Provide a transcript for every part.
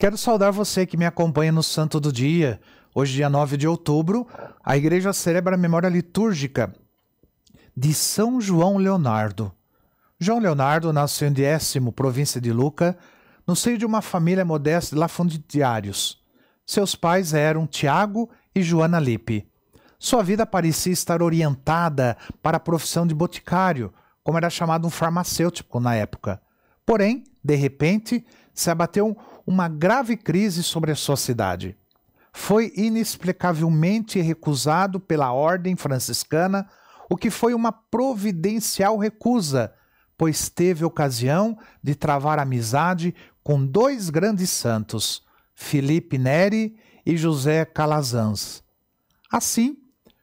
Quero saudar você que me acompanha no Santo do Dia. Hoje, dia 9 de outubro, a igreja celebra a memória litúrgica de São João Leonardo. João Leonardo nasceu em Décimo, província de Luca, no seio de uma família modesta de lafundiários. Seus pais eram Tiago e Joana Lippe. Sua vida parecia estar orientada para a profissão de boticário, como era chamado um farmacêutico na época. Porém, de repente, se abateu uma grave crise sobre a sua cidade. Foi inexplicavelmente recusado pela ordem franciscana, o que foi uma providencial recusa, pois teve ocasião de travar amizade com dois grandes santos, Felipe Neri e José Calazans. Assim,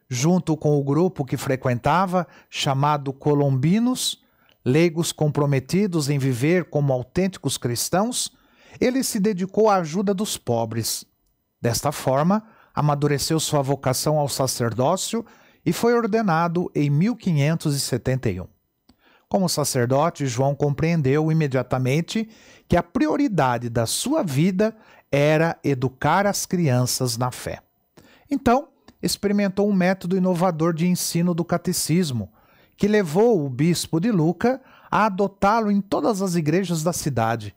junto com o grupo que frequentava, chamado Colombinos, leigos comprometidos em viver como autênticos cristãos, ele se dedicou à ajuda dos pobres. Desta forma, amadureceu sua vocação ao sacerdócio e foi ordenado em 1571. Como sacerdote, João compreendeu imediatamente que a prioridade da sua vida era educar as crianças na fé. Então, experimentou um método inovador de ensino do catecismo, que levou o bispo de Luca a adotá-lo em todas as igrejas da cidade.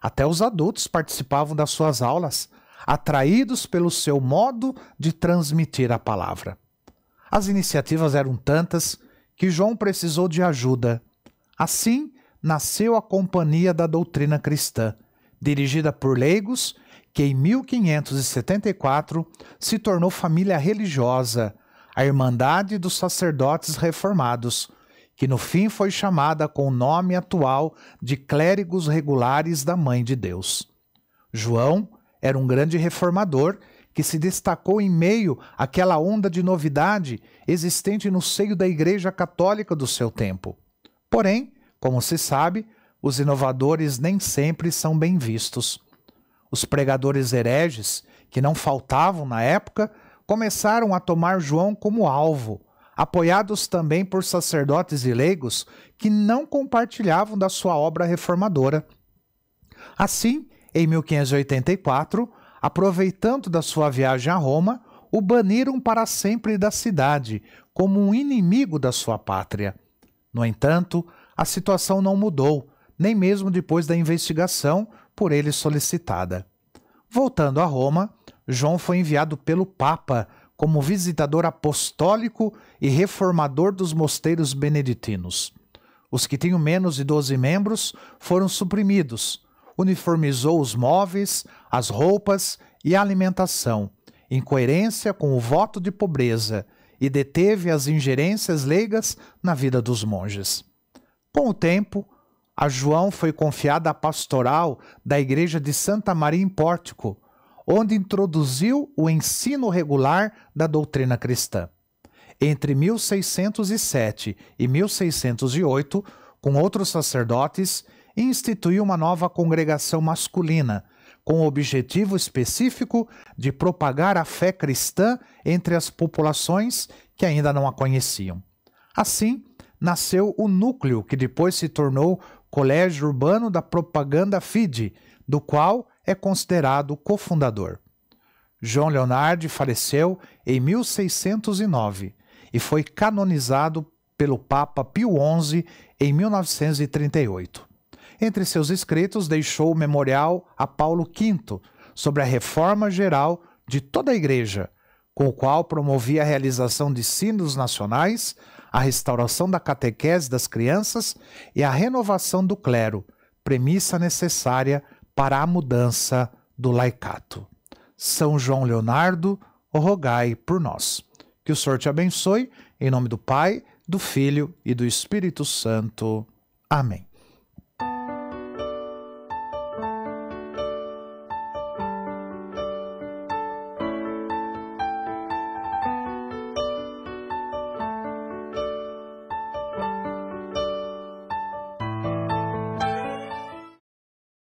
Até os adultos participavam das suas aulas, atraídos pelo seu modo de transmitir a palavra. As iniciativas eram tantas que João precisou de ajuda. Assim, nasceu a Companhia da Doutrina Cristã, dirigida por leigos, que em 1574 se tornou família religiosa a Irmandade dos Sacerdotes Reformados, que no fim foi chamada com o nome atual de Clérigos Regulares da Mãe de Deus. João era um grande reformador que se destacou em meio àquela onda de novidade existente no seio da Igreja Católica do seu tempo. Porém, como se sabe, os inovadores nem sempre são bem vistos. Os pregadores hereges, que não faltavam na época, começaram a tomar João como alvo, apoiados também por sacerdotes e leigos que não compartilhavam da sua obra reformadora. Assim, em 1584, aproveitando da sua viagem a Roma, o baniram para sempre da cidade, como um inimigo da sua pátria. No entanto, a situação não mudou, nem mesmo depois da investigação por ele solicitada. Voltando a Roma, João foi enviado pelo Papa como visitador apostólico e reformador dos mosteiros beneditinos. Os que tinham menos de 12 membros foram suprimidos. Uniformizou os móveis, as roupas e a alimentação, em coerência com o voto de pobreza, e deteve as ingerências leigas na vida dos monges. Com o tempo, a João foi confiada a pastoral da igreja de Santa Maria em Pórtico, onde introduziu o ensino regular da doutrina cristã. Entre 1607 e 1608, com outros sacerdotes, instituiu uma nova congregação masculina, com o objetivo específico de propagar a fé cristã entre as populações que ainda não a conheciam. Assim, nasceu o núcleo que depois se tornou Colégio Urbano da Propaganda FIDE, do qual é considerado cofundador. João Leonardo faleceu em 1609 e foi canonizado pelo Papa Pio XI em 1938. Entre seus escritos, deixou o memorial a Paulo V sobre a reforma geral de toda a Igreja, com o qual promovia a realização de sínodos nacionais, a restauração da catequese das crianças e a renovação do clero, premissa necessária para a mudança do laicato. São João Leonardo, rogai por nós. Que o Senhor te abençoe, em nome do Pai, do Filho e do Espírito Santo. Amém.